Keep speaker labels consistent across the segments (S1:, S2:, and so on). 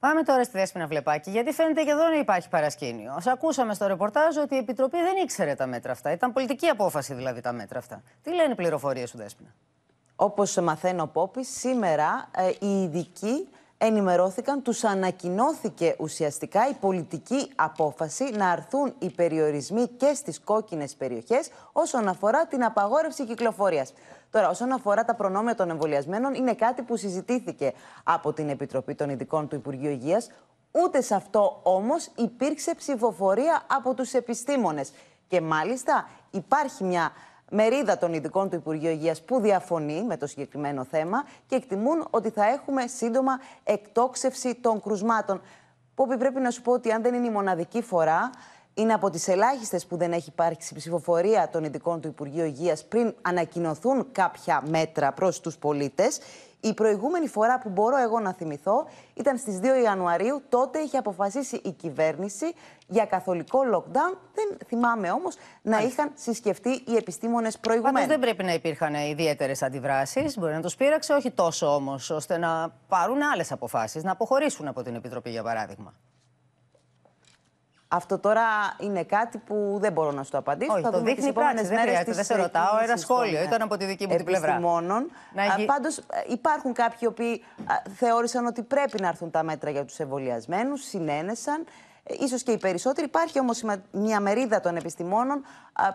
S1: Πάμε τώρα στη Δέσποινα Βλεπάκη, γιατί φαίνεται και εδώ να υπάρχει παρασκήνιο. Σα ακούσαμε στο ρεπορτάζ ότι η Επιτροπή δεν ήξερε τα μέτρα αυτά. Ήταν πολιτική απόφαση δηλαδή τα μέτρα αυτά. Τι λένε οι πληροφορίες σου, Δέσποινα.
S2: Όπως μαθαίνω, Πόπη, σήμερα η ε, οι ειδικοί ενημερώθηκαν, τους ανακοινώθηκε ουσιαστικά η πολιτική απόφαση να αρθούν οι περιορισμοί και στις κόκκινες περιοχές όσον αφορά την απαγόρευση κυκλοφορίας. Τώρα, όσον αφορά τα προνόμια των εμβολιασμένων, είναι κάτι που συζητήθηκε από την Επιτροπή των Ειδικών του Υπουργείου Υγείας. Ούτε σε αυτό όμως υπήρξε ψηφοφορία από τους επιστήμονες. Και μάλιστα υπάρχει μια μερίδα των ειδικών του Υπουργείου Υγείας που διαφωνεί με το συγκεκριμένο θέμα και εκτιμούν ότι θα έχουμε σύντομα εκτόξευση των κρουσμάτων. Πόπι, πρέπει να σου πω ότι αν δεν είναι η μοναδική φορά, είναι από τις ελάχιστες που δεν έχει υπάρξει ψηφοφορία των ειδικών του Υπουργείου Υγείας πριν ανακοινωθούν κάποια μέτρα προς τους πολίτες. Η προηγούμενη φορά που μπορώ εγώ να θυμηθώ ήταν στις 2 Ιανουαρίου. Τότε είχε αποφασίσει η κυβέρνηση για καθολικό lockdown. Δεν θυμάμαι όμως να είχαν συσκεφτεί οι επιστήμονες προηγουμένω.
S1: δεν πρέπει να υπήρχαν ιδιαίτερες αντιδράσεις. Μπορεί να τους πείραξε, όχι τόσο όμως, ώστε να πάρουν άλλες αποφάσεις, να αποχωρήσουν
S2: από την Επιτροπή για παράδειγμα. Αυτό τώρα είναι κάτι που δεν μπορώ να σου το απαντήσω. Όχι, θα το δείχνει η στις Δεν χρειάζεται, δεν σε ε, ρωτάω. Ένα σχόλιο ήταν από τη δική μου την πλευρά. Επιστημόνων. Έχει... Πάντως ε, υπάρχουν κάποιοι οι οποίοι θεώρησαν ότι πρέπει να έρθουν τα μέτρα για τους εμβολιασμένους, συνένεσαν. Ε, ίσως και οι περισσότεροι. Υπάρχει όμως μια μερίδα των επιστημόνων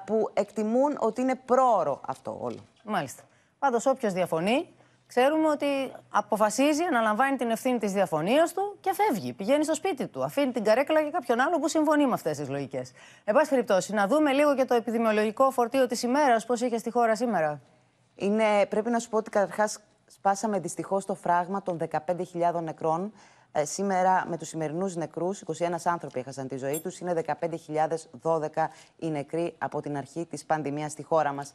S2: που εκτιμούν ότι είναι πρόωρο αυτό όλο. Μάλιστα.
S1: Πάντως όποιος διαφωνεί Ξέρουμε ότι αποφασίζει, αναλαμβάνει την ευθύνη της διαφωνίας του και φεύγει. Πηγαίνει στο σπίτι του. Αφήνει την καρέκλα για κάποιον άλλο που συμφωνεί με αυτές τις λογικές. Εν πάση περιπτώσει, να δούμε λίγο και το επιδημιολογικό φορτίο της ημέρας, πώς είχε στη χώρα σήμερα. Είναι,
S2: πρέπει να σου πω ότι καταρχάς σπάσαμε δυστυχώς το φράγμα των 15.000 νεκρών. Ε, σήμερα με τους σημερινούς νεκρούς, 21 άνθρωποι έχασαν τη ζωή τους, είναι 15.012 οι νεκροί από την αρχή της πανδημίας στη χώρα μας.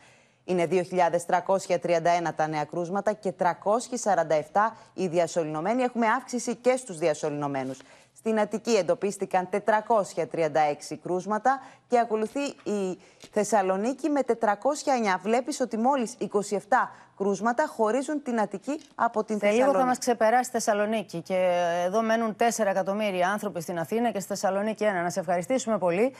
S2: Είναι 2.331 τα νέα κρούσματα και 347 οι διασωληνωμένοι. Έχουμε αύξηση και στους διασωληνωμένους. Στην Αττική εντοπίστηκαν 436 κρούσματα και ακολουθεί η Θεσσαλονίκη με 409. Βλέπεις ότι μόλις 27 κρούσματα χωρίζουν την Αττική από την Θεσσαλονίκη. λίγο θα μας
S1: ξεπεράσει η Θεσσαλονίκη και εδώ μένουν 4 εκατομμύρια άνθρωποι στην Αθήνα και στη Θεσσαλονίκη ένα. Να σε ευχαριστήσουμε πολύ.